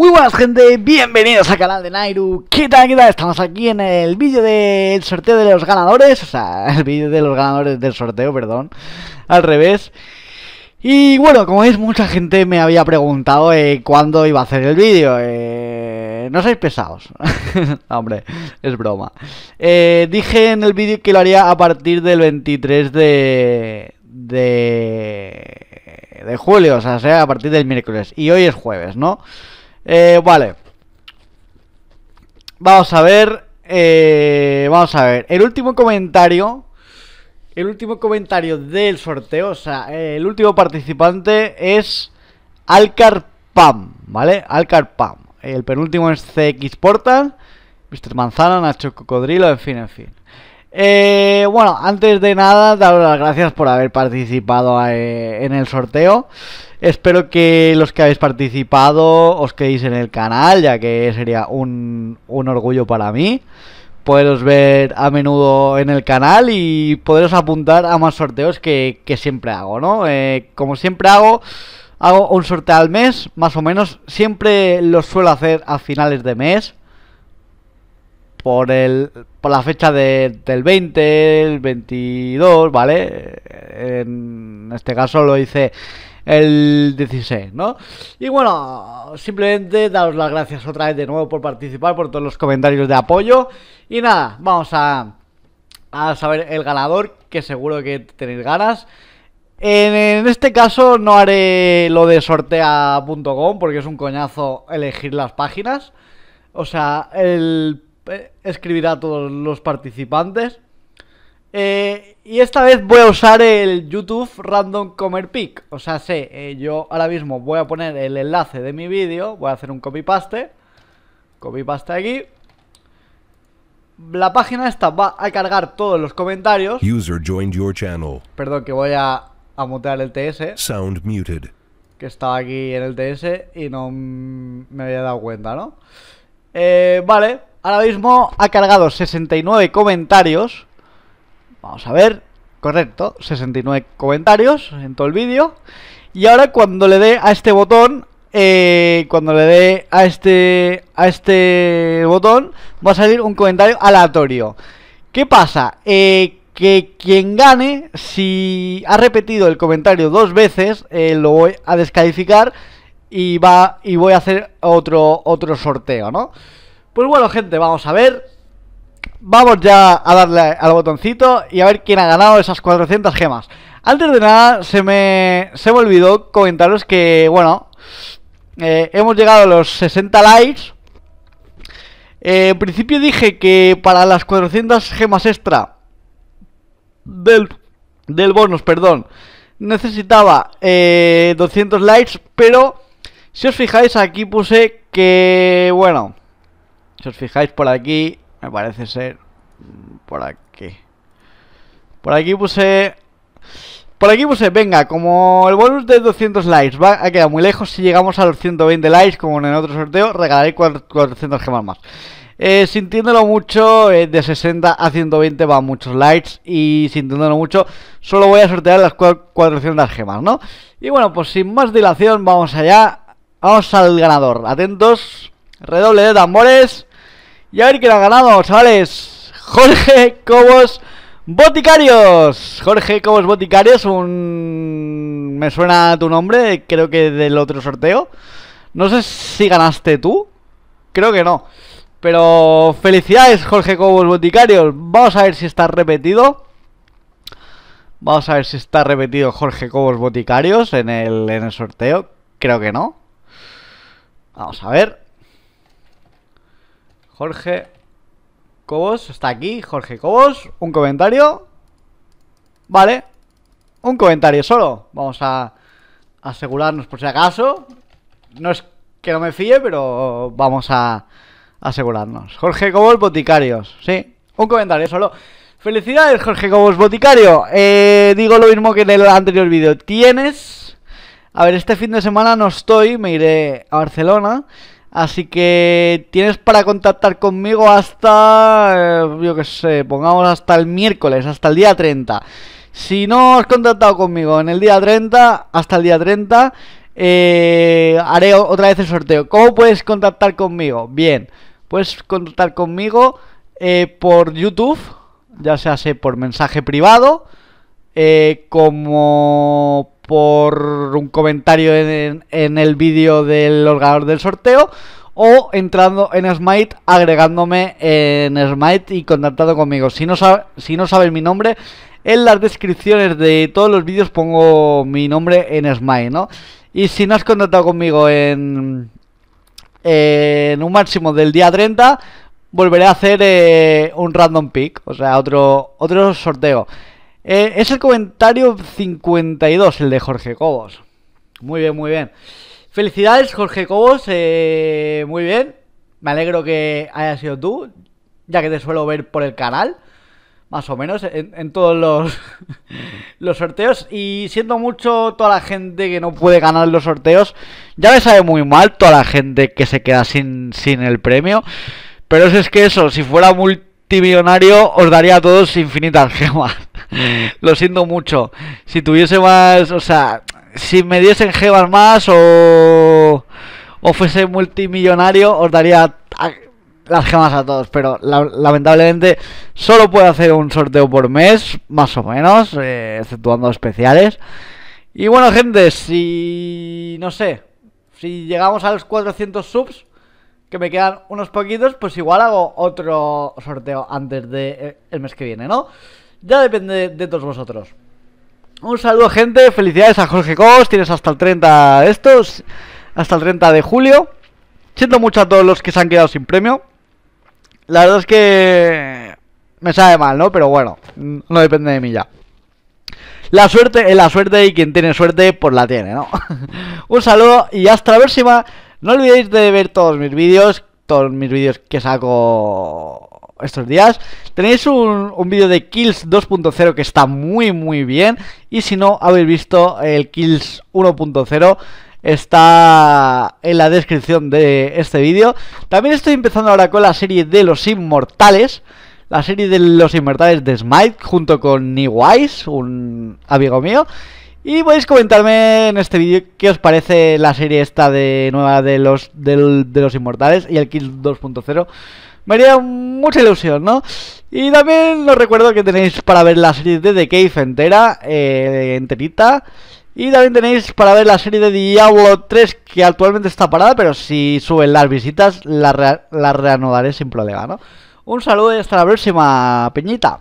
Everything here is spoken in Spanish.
Muy buenas gente, bienvenidos al canal de Nairu ¿Qué tal? ¿Qué tal? Estamos aquí en el vídeo del sorteo de los ganadores O sea, el vídeo de los ganadores del sorteo, perdón Al revés Y bueno, como veis mucha gente me había preguntado eh, cuándo iba a hacer el vídeo eh, No sois pesados Hombre, es broma eh, Dije en el vídeo que lo haría a partir del 23 de... De de julio, o sea, sea a partir del miércoles. Y hoy es jueves, ¿no? Eh, vale. Vamos a ver. Eh, vamos a ver. El último comentario. El último comentario del sorteo. O sea, el último participante es Alcarpam. ¿Vale? Alcarpam. El penúltimo es CX Portal. Mr. Manzana, Nacho Cocodrilo, en fin, en fin. Eh, bueno, antes de nada, dar las gracias por haber participado en el sorteo. Espero que los que habéis participado os quedéis en el canal, ya que sería un, un orgullo para mí poderos ver a menudo en el canal y poderos apuntar a más sorteos que, siempre hago, ¿no? Eh, como siempre hago, hago un sorteo al mes, más o menos. Siempre lo suelo hacer a finales de mes. Por, el, por la fecha del 20, el 22, ¿vale? En este caso lo hice el 16, ¿no? Y bueno, simplemente daros las gracias otra vez de nuevo por participar, por todos los comentarios de apoyo. Y nada, vamos a, a saber el ganador, que seguro que tenéis ganas. En, este caso no haré lo de sortea.com porque es un coñazo elegir las páginas. O sea, él eh, escribirá a todos los participantes. Eh, y esta vez voy a usar el YouTube Random Comer Pick. O sea, sé, eh, yo ahora mismo voy a poner el enlace de mi vídeo. Voy a hacer un copy paste. Copy paste aquí. La página esta va a cargar todos los comentarios. User joined your channel. Perdón, que voy a, a mutear el TS. Sound muted. Que estaba aquí en el TS y no me había dado cuenta, ¿no? Eh, vale, ahora mismo ha cargado 69 comentarios. Vamos a ver, correcto, 69 comentarios en todo el vídeo. Y ahora cuando le dé a este botón, eh, cuando le dé a este, a este botón, va a salir un comentario aleatorio. ¿Qué pasa? Eh, que quien gane, si ha repetido el comentario dos veces, eh, lo voy a descalificar y, va, y voy a hacer otro, otro sorteo, ¿no? Pues bueno, gente, vamos a ver vamos ya a darle al botoncito y a ver quién ha ganado esas 400 gemas. Antes de nada, se me, se me olvidó comentaros que, bueno, eh, hemos llegado a los 60 likes. Eh, en principio dije que para las 400 gemas extra del, del bonus, perdón, necesitaba 200 eh, likes, pero si os fijáis aquí puse que, bueno, si os fijáis por aquí, me parece ser mm, por aquí. Por aquí puse... Por aquí puse, venga, como el bonus de 200 likes va a quedar muy lejos, si llegamos a los 120 likes, como en el otro sorteo, regalaré 400 gemas más. Eh, sintiéndolo mucho, eh, de 60 a 120 va muchos likes y sintiéndolo mucho, solo voy a sortear las 400 gemas, ¿no? Y bueno, pues sin más dilación, vamos allá, vamos al ganador. Atentos, redoble de tambores. Y a ver quién ha ganado, chavales. Jorge Cobos Boticarios. Jorge Cobos Boticarios, un... Me suena tu nombre, creo que del otro sorteo. No sé si ganaste tú. Creo que no. Pero felicidades, Jorge Cobos Boticarios. Vamos a ver si está repetido. Vamos a ver si está repetido Jorge Cobos Boticarios en el, en el sorteo. Creo que no. Vamos a ver. Jorge Cobos, está aquí, Jorge Cobos. Un comentario. Vale. Un comentario solo. Vamos a asegurarnos por si acaso. No es que no me fíe, pero vamos a asegurarnos. Jorge Cobos, boticarios. Sí, un comentario solo. Felicidades, Jorge Cobos, boticario. Eh, digo lo mismo que en el anterior vídeo. Tienes... A ver, este fin de semana no estoy, me iré a Barcelona. Así que tienes para contactar conmigo hasta, eh, yo qué sé, pongamos hasta el miércoles, hasta el día 30. Si no has contactado conmigo en el día 30, hasta el día 30, eh, haré otra vez el sorteo. ¿Cómo puedes contactar conmigo? Bien, puedes contactar conmigo eh, por YouTube, ya sea por mensaje privado, como por un comentario en, el vídeo del organizador del sorteo o entrando en Smite, agregándome en Smite y contactando conmigo. Si no, sabe, si no sabes mi nombre, en las descripciones de todos los vídeos pongo mi nombre en Smite, ¿no? Y si no has contactado conmigo en, en un máximo del día 30, volveré a hacer eh, un random pick, o sea, otro, otro sorteo. Eh, es el comentario 52, el de Jorge Cobos. Muy bien, muy bien. Felicidades, Jorge Cobos. Eh, muy bien. Me alegro que hayas sido tú, ya que te suelo ver por el canal, más o menos, en, todos los, sorteos. Y siento mucho toda la gente que no puede ganar los sorteos. Ya me sabe muy mal toda la gente que se queda sin, sin el premio. Pero eso es que eso, si fuera multimillonario, os daría a todos infinitas gemas. Lo siento mucho. Si tuviese más, o sea, si me diesen gemas más o, o fuese multimillonario, os daría las gemas a todos, pero lamentablemente solo puedo hacer un sorteo por mes, más o menos, eh, exceptuando especiales. Y bueno, gente, si no sé, si llegamos a los 400 subs, que me quedan unos poquitos, pues igual hago otro sorteo antes de, eh, el mes que viene, ¿no? Ya depende de, todos vosotros. Un saludo, gente. Felicidades a Jorge Cos. Tienes hasta el 30 estos. Hasta el 30 de julio. Siento mucho a todos los que se han quedado sin premio. La verdad es que. Me sabe mal, ¿no? Pero bueno, no depende de mí ya. La suerte es la suerte y quien tiene suerte, pues la tiene, ¿no? Un saludo y hasta la próxima. No olvidéis de ver todos mis vídeos, todos mis vídeos que saco estos días. Tenéis un, vídeo de Kills 2.0 que está muy muy bien y si no habéis visto el Kills 1.0 está en la descripción de este vídeo. También estoy empezando ahora con la serie de los inmortales. La serie de los inmortales de Smite junto con Niwise, un amigo mío. Y podéis comentarme en este vídeo qué os parece la serie esta de nueva de los, de, los inmortales y el Kills 2.0 me haría mucha ilusión, ¿no? Y también os recuerdo que tenéis para ver la serie de The Cave entera, eh, enterita. Y también tenéis para ver la serie de Diablo 3 que actualmente está parada, pero si suben las visitas la, reanudaré sin problema, ¿no? Un saludo y hasta la próxima, Peñita.